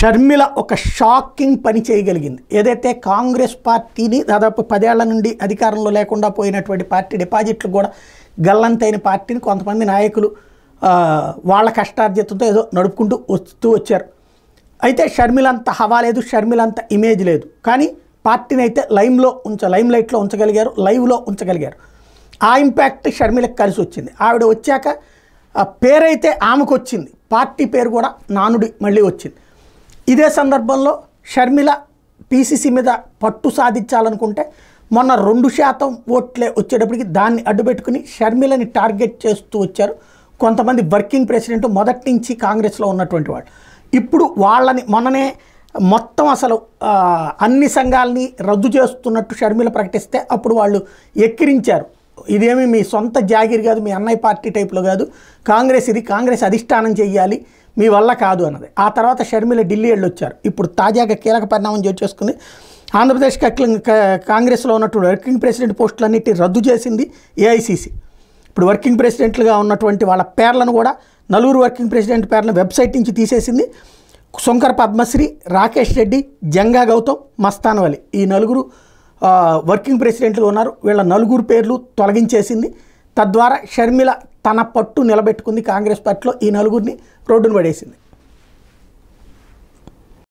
షర్మిల ఒక షాకింగ్ పని చేయగలిగింది ఏదైతే కాంగ్రెస్ పార్టీని దాదాపు పదేళ్ల నుండి అధికారంలో లేకుండా పోయినటువంటి పార్టీ డిపాజిట్లు కూడా గల్లంతైన పార్టీని కొంతమంది నాయకులు వాళ్ళ కష్టార్జితంతో ఏదో నడుపుకుంటూ వస్తూ వచ్చారు అయితే షర్మిలంత హవా లేదు అంత ఇమేజ్ లేదు కానీ పార్టీని అయితే లైమ్లో ఉంచ లైమ్ లైట్లో ఉంచగలిగారు లైవ్లో ఉంచగలిగారు ఆ ఇంపాక్ట్ షర్మిలకు కలిసి వచ్చింది ఆవిడ వచ్చాక పేరైతే ఆమెకు వచ్చింది పార్టీ పేరు కూడా నానుడి మళ్ళీ వచ్చింది ఇదే సందర్భంలో షర్మిల పీసీసీ మీద పట్టు సాధించాలనుకుంటే మొన్న రెండు శాతం ఓట్లే వచ్చేటప్పటికి దాన్ని అడ్డుపెట్టుకుని షర్మిలని టార్గెట్ చేస్తూ వచ్చారు కొంతమంది వర్కింగ్ ప్రెసిడెంట్ మొదటి నుంచి కాంగ్రెస్లో ఉన్నటువంటి వాళ్ళు ఇప్పుడు వాళ్ళని మొన్ననే మొత్తం అసలు అన్ని సంఘాలని రద్దు చేస్తున్నట్టు షర్మిల ప్రకటిస్తే అప్పుడు వాళ్ళు ఎక్కిరించారు ఇదేమి మీ సొంత జాగిరి కాదు మీ అన్నయ్య పార్టీ టైప్లో కాదు కాంగ్రెస్ ఇది కాంగ్రెస్ అధిష్టానం చేయాలి మీ వల్ల కాదు అన్నది ఆ తర్వాత షర్మిల ఢిల్లీ వెళ్ళొచ్చారు ఇప్పుడు తాజాగా కీలక పరిణామం చేసుకుంది ఆంధ్రప్రదేశ్ కాంగ్రెస్లో ఉన్నటువంటి వర్కింగ్ ప్రెసిడెంట్ పోస్టులన్నిటి రద్దు చేసింది ఏఐసీసీ ఇప్పుడు వర్కింగ్ ప్రెసిడెంట్లుగా ఉన్నటువంటి వాళ్ళ పేర్లను కూడా నలుగురు వర్కింగ్ ప్రెసిడెంట్ పేర్లను వెబ్సైట్ నుంచి తీసేసింది శంకర్ పద్మశ్రీ రాకేష్ రెడ్డి జంగా గౌతమ్ మస్తాన్వలి ఈ నలుగురు వర్కింగ్ ప్రెసిడెంట్లు ఉన్నారు వీళ్ళ నలుగురు పేర్లు తొలగించేసింది తద్వారా షర్మిల తన పట్టు నిలబెట్టుకుంది కాంగ్రెస్ పార్టీలో ఈ నలుగురిని రోడ్డును పడేసింది